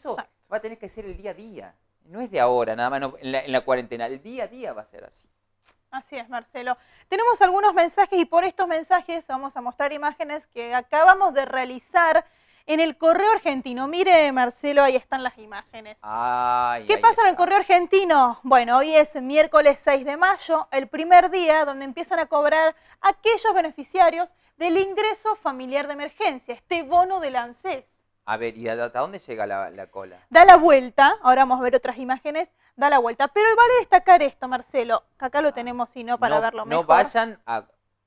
eso va a tener que ser el día a día. No es de ahora, nada más en, la, cuarentena. El día a día va a ser así. Así es, Marcelo. Tenemos algunos mensajes y por estos mensajes vamos a mostrar imágenes que acabamos de realizar en el correo argentino. Mire, Marcelo, ahí están las imágenes. ¿Qué pasa en el correo argentino? Bueno, hoy es miércoles 6 de mayo, el primer día donde empiezan a cobrar aquellos beneficiarios del ingreso familiar de emergencia, este bono del ANSES. A ver, ¿y hasta dónde llega la, cola? Da la vuelta, ahora vamos a ver otras imágenes, da la vuelta. Pero vale destacar esto, Marcelo, que acá lo ah, tenemos, si no, para verlo mejor. No vayan,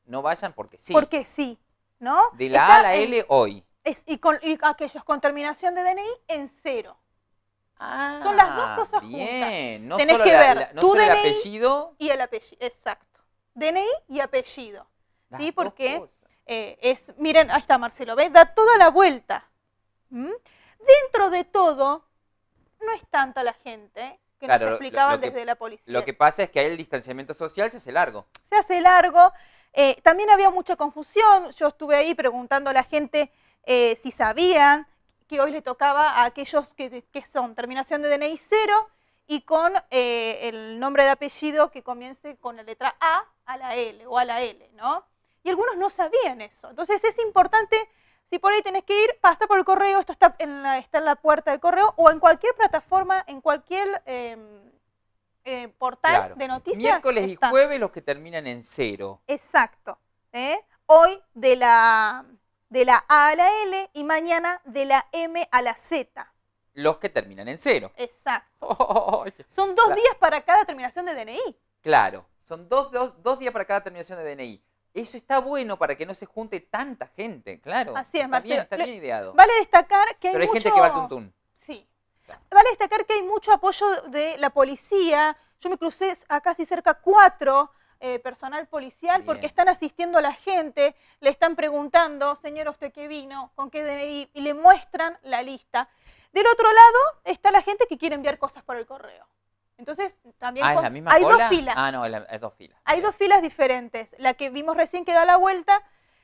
no vayan porque sí. Porque sí, ¿no? De la A a la L hoy. y, con, aquellos con terminación de DNI en cero. Ah, Son las dos cosas bien. juntas. No solo que ver no tu el apellido. y el apellido. Exacto. DNI y apellido. ¿Sí? Porque eh, es, miren, ahí está Marcelo, ¿ves? Da toda la vuelta. ¿Mm? Dentro de todo, no es tanta la gente que nos explicaban desde la policía. Lo que pasa es que ahí el distanciamiento social se hace largo. Se hace largo. Eh, también había mucha confusión. Yo estuve ahí preguntando a la gente eh, si sabían que hoy le tocaba a aquellos que, son terminación de DNI cero y con eh, el nombre de apellido que comience con la letra A a la L o a la L, ¿no? Y algunos no sabían eso. Entonces es importante si por ahí tenés que ir, pasa por el correo, esto está en la, está en la puerta del correo o en cualquier plataforma, en cualquier em, eh, portal de noticias. Miércoles y jueves los que terminan en cero. Exacto. ¿eh? Hoy de la, de la A a la L y mañana de la M a la Z los que terminan en cero. Exacto. Son dos días para cada terminación de DNI. Claro, son dos, dos días para cada terminación de DNI. Eso está bueno para que no se junte tanta gente, claro. Así es, está Bien, está bien ideado. Vale destacar que hay Pero hay gente que va al tuntún. Sí. Vale destacar que hay mucho apoyo de la policía. Yo me crucé a casi cerca cuatro eh, personal policial porque están asistiendo a la gente, le están preguntando, señor, ¿usted qué vino? ¿Con qué DNI? Y le muestran la lista. Del otro lado está la gente que quiere enviar cosas por el correo. Entonces, también ah, hay dos filas. Ah, no, es dos filas. Hay dos filas diferentes. La que vimos recién que da la vuelta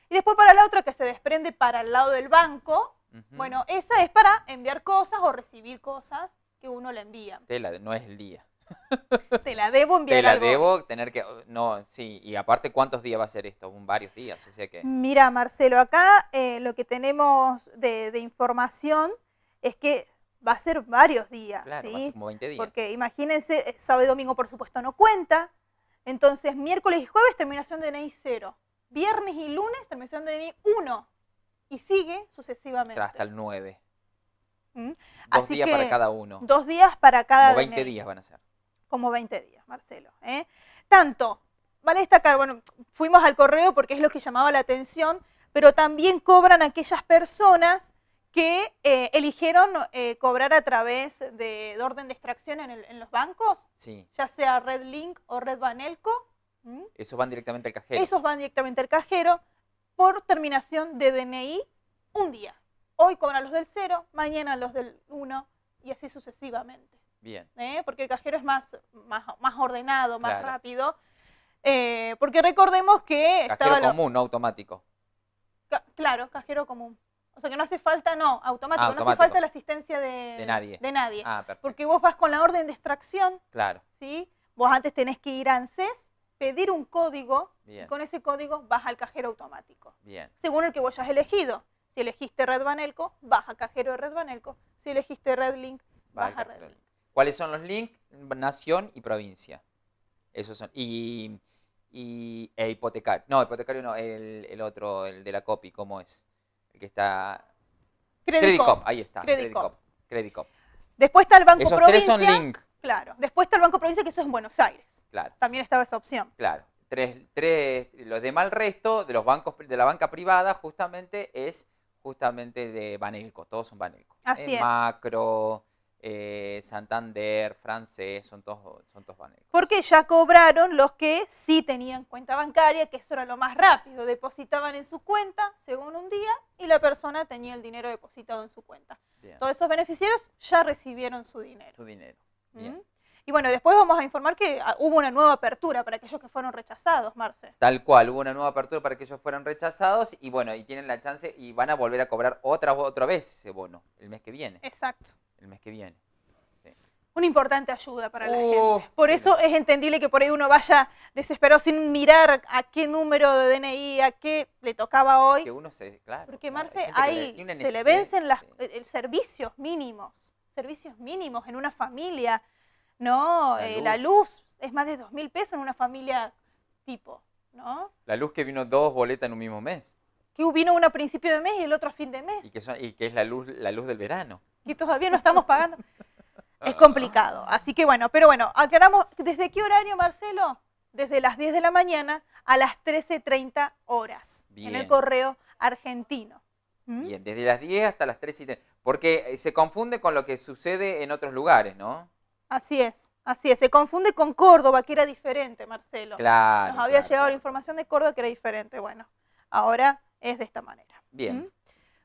y después para la otra que se desprende para el lado del banco. Bueno, esa es para enviar cosas o recibir cosas que uno le envía. no es el día. Te la debo enviar. Te la debo tener que. No, sí. Y aparte, ¿cuántos días va a ser esto? varios días. O sea que... Mira, Marcelo, acá eh, lo que tenemos de información es que va a ser varios días, claro, ¿sí? como días. Porque imagínense, eh, sábado y domingo por supuesto no cuenta, entonces miércoles y jueves terminación de DNI 0, viernes y lunes terminación de DNI 1 y sigue sucesivamente. hasta el 9. ¿Mm? Dos días para cada uno. Dos días para cada Como 20 días van a ser. Como 20 días, Marcelo. ¿eh? Tanto, vale destacar, bueno, fuimos al correo porque es lo que llamaba la atención, pero también cobran aquellas personas que eh, eligieron eh, cobrar a través de, orden de extracción en, los bancos, ya sea Red Link o Red Banelco. Esos van directamente al cajero. Esos van directamente al cajero por terminación de DNI un día. Hoy cobran los del cero, mañana los del 1 y así sucesivamente. Bien. ¿Eh? Porque el cajero es más, más, ordenado, más rápido. porque recordemos que... Cajero común, no automático. claro, cajero común. O sea, que no hace falta, no, automático, no hace falta la asistencia de, nadie. De nadie. Ah, porque vos vas con la orden de extracción. Claro. ¿sí? Vos antes tenés que ir a ANSES, pedir un código, y con ese código vas al cajero automático. Bien. Según el que vos hayas elegido. Si elegiste Red Banelco, vas cajero de Red Banelco. Si elegiste Red Link, vas Red Link. ¿Cuáles son los links? Nación y provincia. Esos son. Y, y e hipotecario. No, hipotecario no, el, el, otro, el de la copy, ¿cómo es? que está... Credit, ahí está. Credit, Cop. Después está el Banco Provincia. link. Claro. Después está el Banco Provincia, que eso es en Buenos Aires. Claro. También estaba esa opción. Claro. Tres, tres, los demás el resto de los bancos de la banca privada justamente es justamente de Banelco, todos son Banelco. Así es. Macro, eh, Santander, Francés, son todos, son todos bancos. Porque ya cobraron los que sí tenían cuenta bancaria, que eso era lo más rápido. Depositaban en su cuenta según un día y la persona tenía el dinero depositado en su cuenta. Todos esos beneficiarios ya recibieron su dinero. Su dinero. ¿Mm? Y bueno, después vamos a informar que ah, hubo una nueva apertura para aquellos que fueron rechazados, Marce. Tal cual, hubo una nueva apertura para aquellos que fueron rechazados y bueno, y tienen la chance y van a volver a cobrar otra, otra vez ese bono el mes que viene. Exacto el mes que viene. Una importante ayuda para la oh, gente. Por eso es entendible que por ahí uno vaya desesperado sin mirar a qué número de DNI, a qué le tocaba hoy. Que uno se, claro. Porque Marce, ahí se le vencen las, eh, eh, servicios mínimos, servicios mínimos en una familia, ¿no? La, eh, luz. es más de dos mil pesos en una familia tipo, ¿no? La luz que vino dos boletas en un mismo mes que vino una a principio de mes y el otro a fin de mes. Y que, y que es la luz, la luz del verano todavía no estamos pagando. Es complicado. Así que bueno, pero bueno, aclaramos, ¿desde qué horario, Marcelo? Desde las 10 de la mañana a las 13.30 horas en el correo argentino. ¿Mm? Bien, desde las 10 hasta las 13.30. Porque eh, se confunde con lo que sucede en otros lugares, ¿no? Así es. Así es, se confunde con Córdoba, que era diferente, Marcelo. Claro. Nos había llegado la información de Córdoba que era diferente. Bueno, ahora es de esta manera. Bien. ¿Mm?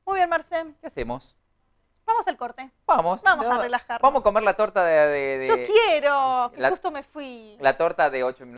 Muy bien, Marcel. ¿Qué hacemos? Vamos al corte. Vamos. Vamos a relajar. Vamos a comer la torta de... Yo quiero, que justo me fui. La torta de 8 minutos.